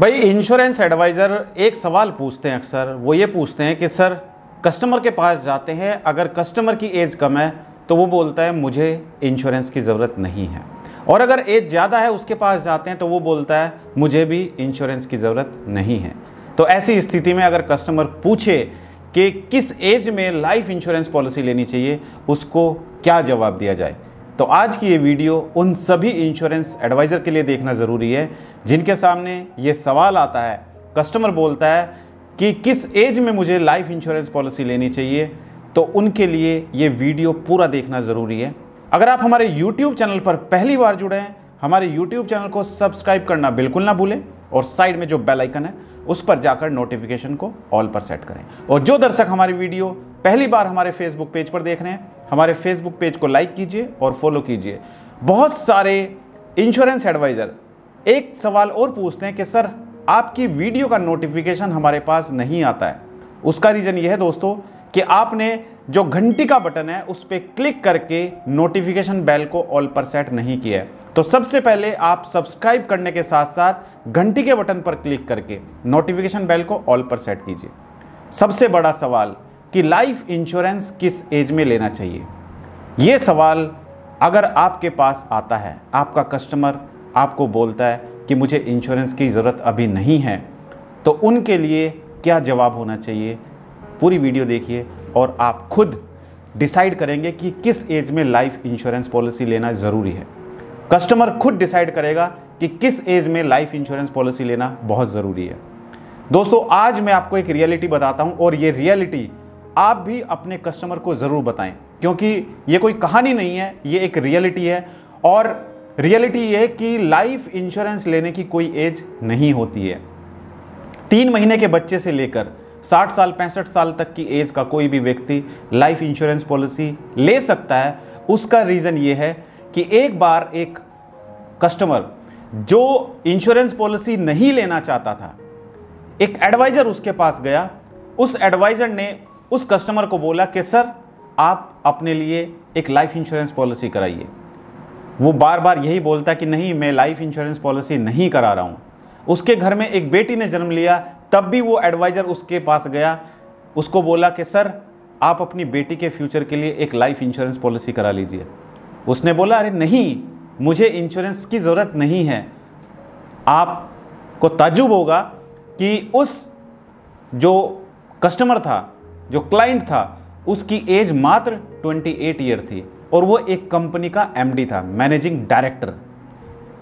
भाई insurance adviser एक सवाल पूछते हैं अक्सर वो ये पूछते हैं कि सर कस्टमर के पास जाते हैं अगर कस्टमर की एज कम है तो वो बोलता है मुझे इंश्योरेंस की ज़रूरत नहीं है और अगर एज ज़्यादा है उसके पास जाते हैं तो वो बोलता है मुझे भी इंश्योरेंस की ज़रूरत नहीं है तो ऐसी स्थिति में अगर कस्टमर पूछे कि किस एज में लाइफ इंश्योरेंस पॉलिसी लेनी चाहिए उसको क्या जवाब दिया जाए तो आज की ये वीडियो उन सभी इंश्योरेंस एडवाइज़र के लिए देखना ज़रूरी है जिनके सामने ये सवाल आता है कस्टमर बोलता है कि किस एज में मुझे लाइफ इंश्योरेंस पॉलिसी लेनी चाहिए तो उनके लिए ये वीडियो पूरा देखना ज़रूरी है अगर आप हमारे YouTube चैनल पर पहली बार जुड़े हैं हमारे YouTube चैनल को सब्सक्राइब करना बिल्कुल ना भूलें और साइड में जो बेल आइकन है उस पर जाकर नोटिफिकेशन को ऑल पर सेट करें और जो दर्शक हमारी वीडियो पहली बार हमारे फेसबुक पेज पर देख रहे हैं हमारे फेसबुक पेज को लाइक कीजिए और फॉलो कीजिए बहुत सारे इंश्योरेंस एडवाइज़र एक सवाल और पूछते हैं कि सर आपकी वीडियो का नोटिफिकेशन हमारे पास नहीं आता है उसका रीज़न यह है दोस्तों कि आपने जो घंटी का बटन है उस पर क्लिक करके नोटिफिकेशन बेल को ऑल पर सेट नहीं किया है तो सबसे पहले आप सब्सक्राइब करने के साथ साथ घंटी के बटन पर क्लिक करके नोटिफिकेशन बेल को ऑल पर सेट कीजिए सबसे बड़ा सवाल कि लाइफ इंश्योरेंस किस एज में लेना चाहिए ये सवाल अगर आपके पास आता है आपका कस्टमर आपको बोलता है कि मुझे इंश्योरेंस की ज़रूरत अभी नहीं है तो उनके लिए क्या जवाब होना चाहिए पूरी वीडियो देखिए और आप खुद डिसाइड करेंगे कि किस एज में लाइफ इंश्योरेंस पॉलिसी लेना ज़रूरी है कस्टमर खुद डिसाइड करेगा कि किस एज में लाइफ इंश्योरेंस पॉलिसी लेना बहुत ज़रूरी है दोस्तों आज मैं आपको एक रियलिटी बताता हूँ और ये रियलिटी आप भी अपने कस्टमर को ज़रूर बताएं क्योंकि ये कोई कहानी नहीं है ये एक रियलिटी है और रियलिटी ये कि लाइफ इंश्योरेंस लेने की कोई एज नहीं होती है तीन महीने के बच्चे से लेकर 60 साल पैंसठ साल तक की एज का कोई भी व्यक्ति लाइफ इंश्योरेंस पॉलिसी ले सकता है उसका रीज़न ये है कि एक बार एक कस्टमर जो इंश्योरेंस पॉलिसी नहीं लेना चाहता था एक एडवाइज़र उसके पास गया उस एडवाइज़र ने उस कस्टमर को बोला कि सर आप अपने लिए एक लाइफ इंश्योरेंस पॉलिसी कराइए वो बार बार यही बोलता कि नहीं मैं लाइफ इंश्योरेंस पॉलिसी नहीं करा रहा हूँ उसके घर में एक बेटी ने जन्म लिया तब भी वो एडवाइज़र उसके पास गया उसको बोला कि सर आप अपनी बेटी के फ्यूचर के लिए एक लाइफ इंश्योरेंस पॉलिसी करा लीजिए उसने बोला अरे नहीं मुझे इंश्योरेंस की ज़रूरत नहीं है आप को ताजुब होगा कि उस जो कस्टमर था जो क्लाइंट था उसकी एज मात्र 28 ईयर थी और वो एक कंपनी का एमडी था मैनेजिंग डायरेक्टर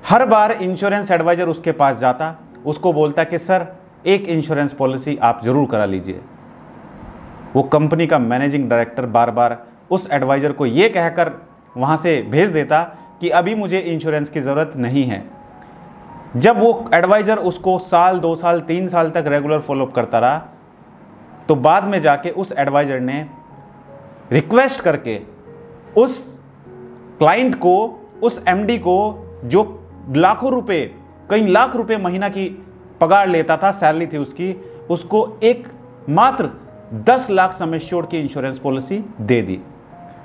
हर बार इंश्योरेंस एडवाइज़र उसके पास जाता उसको बोलता कि सर एक इंश्योरेंस पॉलिसी आप ज़रूर करा लीजिए वो कंपनी का मैनेजिंग डायरेक्टर बार बार उस एडवाइज़र को ये कहकर वहाँ से भेज देता कि अभी मुझे इंश्योरेंस की ज़रूरत नहीं है जब वो एडवाइज़र उसको साल दो साल तीन साल तक रेगुलर फॉलोअप करता रहा तो बाद में जाके उस एडवाइज़र ने रिक्वेस्ट करके उस क्लाइंट को उस एमडी को जो लाखों रुपए कई लाख रुपए महीना की पगार लेता था सैलरी थी उसकी उसको एक मात्र दस लाख समय श्योर की इंश्योरेंस पॉलिसी दे दी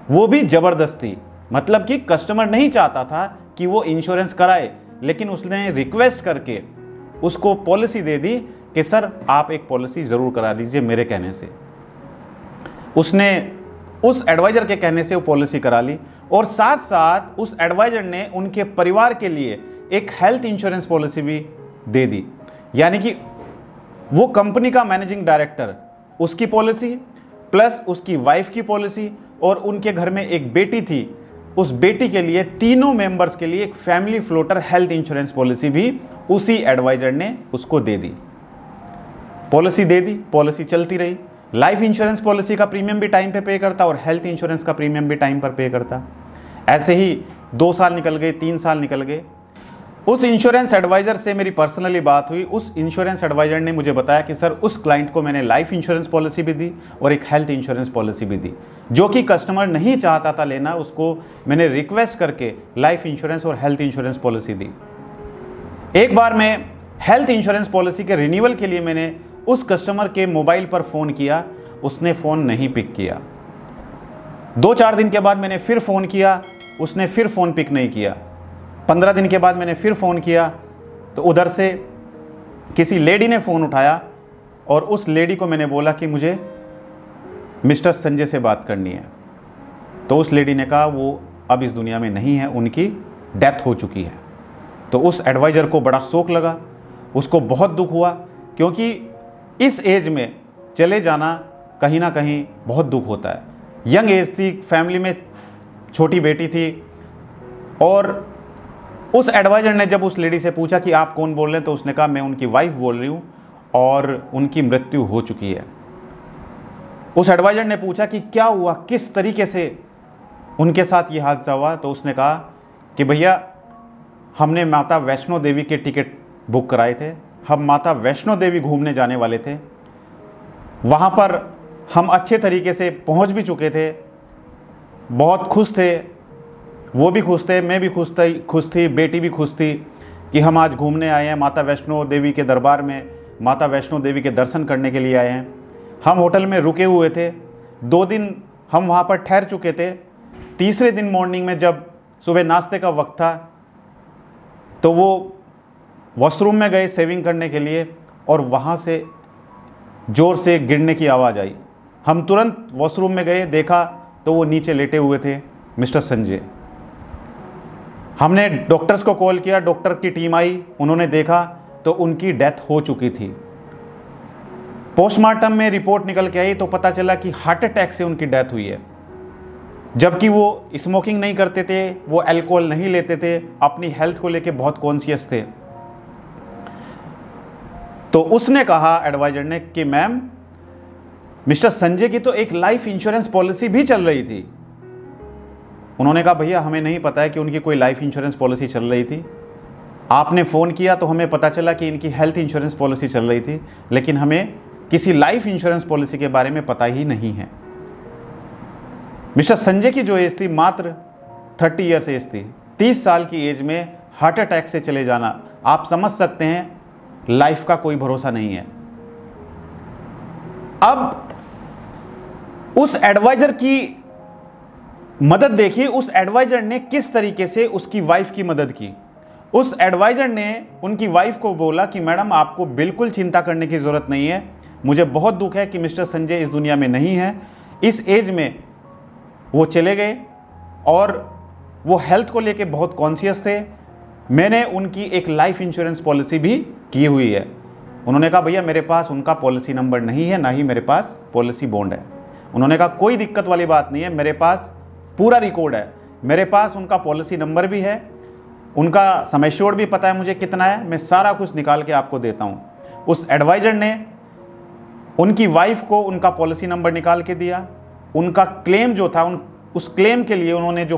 वो भी ज़बरदस्ती मतलब कि कस्टमर नहीं चाहता था कि वो इंश्योरेंस कराए लेकिन उसने रिक्वेस्ट करके उसको पॉलिसी दे दी कि सर आप एक पॉलिसी ज़रूर करा लीजिए मेरे कहने से उसने उस एडवाइज़र के कहने से वो पॉलिसी करा ली और साथ साथ उस एडवाइज़र ने उनके परिवार के लिए एक हेल्थ इंश्योरेंस पॉलिसी भी दे दी यानी कि वो कंपनी का मैनेजिंग डायरेक्टर उसकी पॉलिसी प्लस उसकी वाइफ की पॉलिसी और उनके घर में एक बेटी थी उस बेटी के लिए तीनों मेंबर्स के लिए एक family floater health insurance policy भी उसी एडवाइज़र ने उसको दे दी पॉलिसी दे दी पॉलिसी चलती रही लाइफ इंश्योरेंस पॉलिसी का प्रीमियम भी टाइम पे पे करता और हेल्थ इंश्योरेंस का प्रीमियम भी टाइम पर पे करता ऐसे ही दो साल निकल गए तीन साल निकल गए उस इंश्योरेंस एडवाइज़र से मेरी पर्सनली बात हुई उस इंश्योरेंस एडवाइज़र ने मुझे बताया कि सर उस क्लाइंट को मैंने लाइफ इंश्योरेंस पॉलिसी भी दी और एक हेल्थ इंश्योरेंस पॉलिसी भी दी जो कि कस्टमर नहीं चाहता था लेना उसको मैंने रिक्वेस्ट करके लाइफ इंश्योरेंस और हेल्थ इंश्योरेंस पॉलिसी दी एक बार मैं हेल्थ इंश्योरेंस पॉलिसी के रिन्यूअल के लिए मैंने उस कस्टमर के मोबाइल पर फ़ोन किया उसने फ़ोन नहीं पिक किया दो चार दिन के बाद मैंने फिर फ़ोन किया उसने फिर फ़ोन पिक नहीं किया पंद्रह दिन के बाद मैंने फिर फ़ोन किया तो उधर से किसी लेडी ने फ़ोन उठाया और उस लेडी को मैंने बोला कि मुझे मिस्टर संजय से बात करनी है तो उस लेडी ने कहा वो अब इस दुनिया में नहीं है उनकी डेथ हो चुकी है तो उस एडवाइज़र को बड़ा शोक लगा उसको बहुत दुख हुआ क्योंकि इस एज में चले जाना कहीं ना कहीं बहुत दुख होता है यंग एज थी फैमिली में छोटी बेटी थी और उस एडवाइज़र ने जब उस लेडी से पूछा कि आप कौन बोल रहे हैं तो उसने कहा मैं उनकी वाइफ बोल रही हूँ और उनकी मृत्यु हो चुकी है उस एडवाइज़र ने पूछा कि क्या हुआ किस तरीके से उनके साथ ये हादसा हुआ तो उसने कहा कि भैया हमने माता वैष्णो देवी के टिकट बुक कराए थे हम माता वैष्णो देवी घूमने जाने वाले थे वहाँ पर हम अच्छे तरीके से पहुँच भी चुके थे बहुत खुश थे वो भी खुश थे मैं भी खुश थी खुश थी बेटी भी खुश थी कि हम आज घूमने आए हैं माता वैष्णो देवी के दरबार में माता वैष्णो देवी के दर्शन करने के लिए आए हैं हम होटल में रुके हुए थे दो दिन हम वहाँ पर ठहर चुके थे तीसरे दिन मॉर्निंग में जब सुबह नाश्ते का वक्त था तो वो वॉशरूम में गए सेविंग करने के लिए और वहाँ से ज़ोर से गिरने की आवाज़ आई हम तुरंत वॉशरूम में गए देखा तो वो नीचे लेटे हुए थे मिस्टर संजय हमने डॉक्टर्स को कॉल किया डॉक्टर की टीम आई उन्होंने देखा तो उनकी डेथ हो चुकी थी पोस्टमार्टम में रिपोर्ट निकल के आई तो पता चला कि हार्ट अटैक से उनकी डेथ हुई है जबकि वो स्मोकिंग नहीं करते थे वो अल्कोहल नहीं लेते थे अपनी हेल्थ को लेके बहुत कॉन्शियस थे तो उसने कहा एडवाइजर ने कि मैम मिस्टर संजय की तो एक लाइफ इंश्योरेंस पॉलिसी भी चल रही थी उन्होंने कहा भैया हमें नहीं पता है कि उनकी कोई लाइफ इंश्योरेंस पॉलिसी चल रही थी आपने फ़ोन किया तो हमें पता चला कि इनकी हेल्थ इंश्योरेंस पॉलिसी चल रही थी लेकिन हमें किसी लाइफ इंश्योरेंस पॉलिसी के बारे में पता ही नहीं है मिस्टर संजय की जो एज थी मात्र थर्टी ईयर्स एज थी तीस साल की एज में हार्ट अटैक से चले जाना आप समझ सकते हैं लाइफ का कोई भरोसा नहीं है अब उस एडवाइजर की मदद देखिए उस एडवाइजर ने किस तरीके से उसकी वाइफ की मदद की उस एडवाइजर ने उनकी वाइफ को बोला कि मैडम आपको बिल्कुल चिंता करने की ज़रूरत नहीं है मुझे बहुत दुख है कि मिस्टर संजय इस दुनिया में नहीं है इस एज में वो चले गए और वो हेल्थ को लेके बहुत कॉन्शियस थे मैंने उनकी एक लाइफ इंश्योरेंस पॉलिसी भी की हुई है उन्होंने कहा भैया मेरे पास उनका पॉलिसी नंबर नहीं है ना ही मेरे पास पॉलिसी बॉन्ड है उन्होंने कहा कोई दिक्कत वाली बात नहीं है मेरे पास पूरा रिकॉर्ड है मेरे पास उनका पॉलिसी नंबर भी है उनका समय शोर भी पता है मुझे कितना है मैं सारा कुछ निकाल के आपको देता हूँ उस एडवाइज़र ने उनकी वाइफ को उनका पॉलिसी नंबर निकाल के दिया उनका क्लेम जो था उन उस क्लेम के लिए उन्होंने जो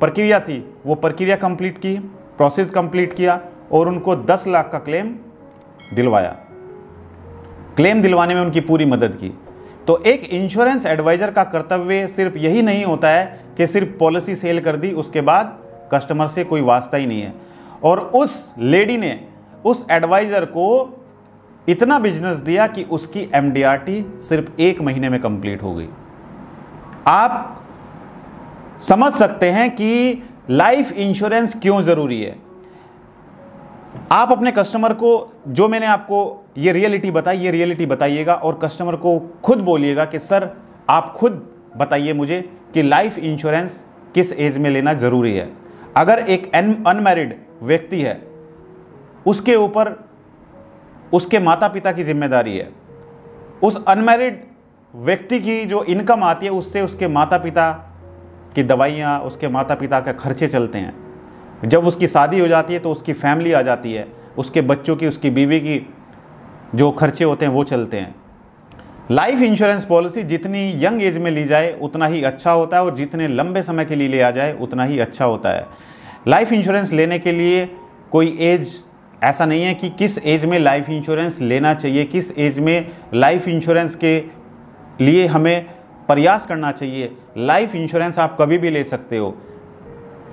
प्रक्रिया थी वो प्रक्रिया कंप्लीट की प्रोसेस कंप्लीट किया और उनको 10 लाख का क्लेम दिलवाया क्लेम दिलवाने में उनकी पूरी मदद की तो एक इंश्योरेंस एडवाइज़र का कर्तव्य सिर्फ यही नहीं होता है कि सिर्फ पॉलिसी सेल कर दी उसके बाद कस्टमर से कोई वास्ता ही नहीं है और उस लेडी ने उस एडवाइज़र को इतना बिजनेस दिया कि उसकी एम सिर्फ एक महीने में कंप्लीट हो गई आप समझ सकते हैं कि लाइफ इंश्योरेंस क्यों ज़रूरी है आप अपने कस्टमर को जो मैंने आपको ये रियलिटी बताई ये रियलिटी बताइएगा और कस्टमर को खुद बोलिएगा कि सर आप खुद बताइए मुझे कि लाइफ इंश्योरेंस किस एज में लेना ज़रूरी है अगर एक अनमैरिड व्यक्ति है उसके ऊपर उसके माता पिता की जिम्मेदारी है उस अनमैरिड व्यक्ति की जो इनकम आती है उससे उसके माता पिता की दवाइयाँ उसके माता पिता के खर्चे चलते हैं जब उसकी शादी हो जाती है तो उसकी फैमिली आ जाती है उसके बच्चों की उसकी बीवी की जो खर्चे होते हैं वो चलते हैं लाइफ इंश्योरेंस पॉलिसी जितनी यंग एज में ली जाए उतना ही अच्छा होता है और जितने लंबे समय के लिए लिया जाए उतना ही अच्छा होता है लाइफ इंश्योरेंस लेने के लिए कोई एज ऐसा नहीं है कि किस एज में लाइफ इंश्योरेंस लेना चाहिए किस एज में लाइफ इंश्योरेंस के लिए हमें प्रयास करना चाहिए लाइफ इंश्योरेंस आप कभी भी ले सकते हो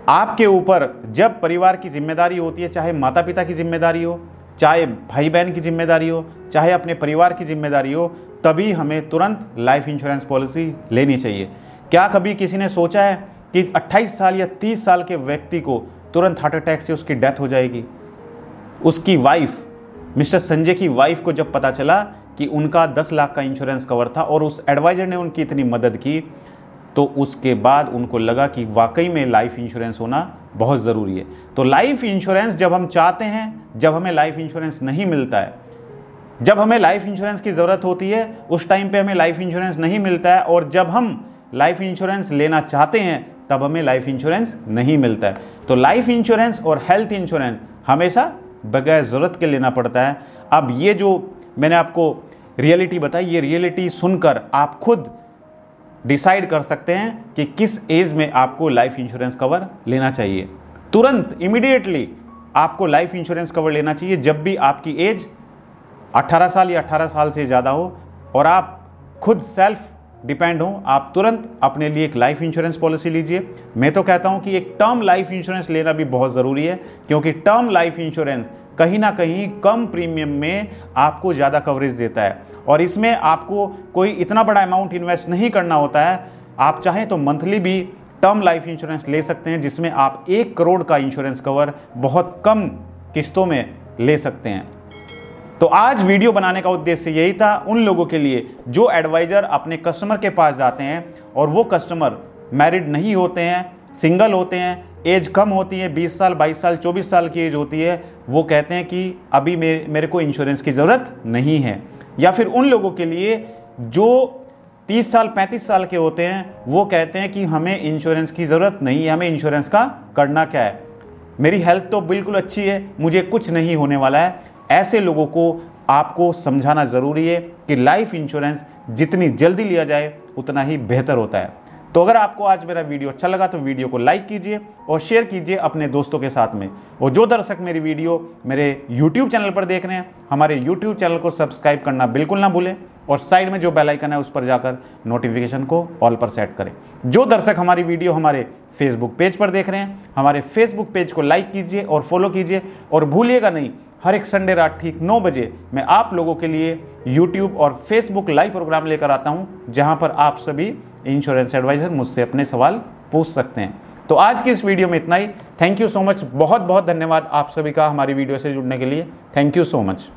आपके ऊपर जब परिवार की जिम्मेदारी होती है चाहे माता पिता की जिम्मेदारी हो चाहे भाई बहन की जिम्मेदारी हो चाहे अपने परिवार की जिम्मेदारी हो तभी हमें तुरंत लाइफ इंश्योरेंस पॉलिसी लेनी चाहिए क्या कभी किसी ने सोचा है कि 28 साल या 30 साल के व्यक्ति को तुरंत हार्ट अटैक से उसकी डेथ हो जाएगी उसकी वाइफ मिस्टर संजय की वाइफ को जब पता चला कि उनका 10 लाख का इंश्योरेंस कवर था और उस एडवाइज़र ने उनकी इतनी मदद की तो उसके बाद उनको लगा कि वाकई में लाइफ इंश्योरेंस होना बहुत ज़रूरी है तो लाइफ इंश्योरेंस जब हम चाहते हैं जब हमें लाइफ इंश्योरेंस नहीं मिलता है जब हमें लाइफ इंश्योरेंस की ज़रूरत होती है उस टाइम पे हमें लाइफ इंश्योरेंस नहीं मिलता है और जब हम लाइफ इंश्योरेंस लेना चाहते हैं तब हमें लाइफ इंश्योरेंस नहीं मिलता है तो लाइफ इंश्योरेंस और हेल्थ इंश्योरेंस हमेशा बगैर ज़रूरत के लेना पड़ता है अब ये जो मैंने आपको रियलिटी बताई ये रियलिटी सुनकर आप खुद डिसाइड कर सकते हैं कि किस एज में आपको लाइफ इंश्योरेंस कवर लेना चाहिए तुरंत इमिडिएटली आपको लाइफ इंश्योरेंस कवर लेना चाहिए जब भी आपकी एज 18 साल या 18 साल से ज़्यादा हो और आप खुद सेल्फ डिपेंड हो आप तुरंत अपने लिए एक लाइफ इंश्योरेंस पॉलिसी लीजिए मैं तो कहता हूँ कि एक टर्म लाइफ इंश्योरेंस लेना भी बहुत ज़रूरी है क्योंकि टर्म लाइफ इंश्योरेंस कहीं ना कहीं कम प्रीमियम में आपको ज़्यादा कवरेज देता है और इसमें आपको कोई इतना बड़ा अमाउंट इन्वेस्ट नहीं करना होता है आप चाहें तो मंथली भी टर्म लाइफ इंश्योरेंस ले सकते हैं जिसमें आप एक करोड़ का इंश्योरेंस कवर बहुत कम किस्तों में ले सकते हैं तो आज वीडियो बनाने का उद्देश्य यही था उन लोगों के लिए जो एडवाइज़र अपने कस्टमर के पास जाते हैं और वो कस्टमर मैरिड नहीं होते हैं सिंगल होते हैं एज कम होती है 20 साल 22 साल 24 साल की एज होती है वो कहते हैं कि अभी मेरे को इंश्योरेंस की ज़रूरत नहीं है या फिर उन लोगों के लिए जो 30 साल 35 साल के होते हैं वो कहते हैं कि हमें इंश्योरेंस की ज़रूरत नहीं है हमें इंश्योरेंस का करना क्या है मेरी हेल्थ तो बिल्कुल अच्छी है मुझे कुछ नहीं होने वाला है ऐसे लोगों को आपको समझाना ज़रूरी है कि लाइफ इंश्योरेंस जितनी जल्दी लिया जाए उतना ही बेहतर होता है तो अगर आपको आज मेरा वीडियो अच्छा लगा तो वीडियो को लाइक कीजिए और शेयर कीजिए अपने दोस्तों के साथ में और जो दर्शक मेरी वीडियो मेरे यूट्यूब चैनल पर देख रहे हैं हमारे यूट्यूब चैनल को सब्सक्राइब करना बिल्कुल ना भूलें और साइड में जो बेल आइकन है उस पर जाकर नोटिफिकेशन को ऑल पर सेट करें जो दर्शक हमारी वीडियो हमारे फेसबुक पेज पर देख रहे हैं हमारे फेसबुक पेज को लाइक कीजिए और फॉलो कीजिए और भूलिएगा नहीं हर एक संडे रात ठीक नौ बजे मैं आप लोगों के लिए यूट्यूब और फेसबुक लाइव प्रोग्राम लेकर आता हूँ जहाँ पर आप सभी इंश्योरेंस एडवाइज़र मुझसे अपने सवाल पूछ सकते हैं तो आज की इस वीडियो में इतना ही थैंक यू सो मच बहुत बहुत धन्यवाद आप सभी का हमारी वीडियो से जुड़ने के लिए थैंक यू सो मच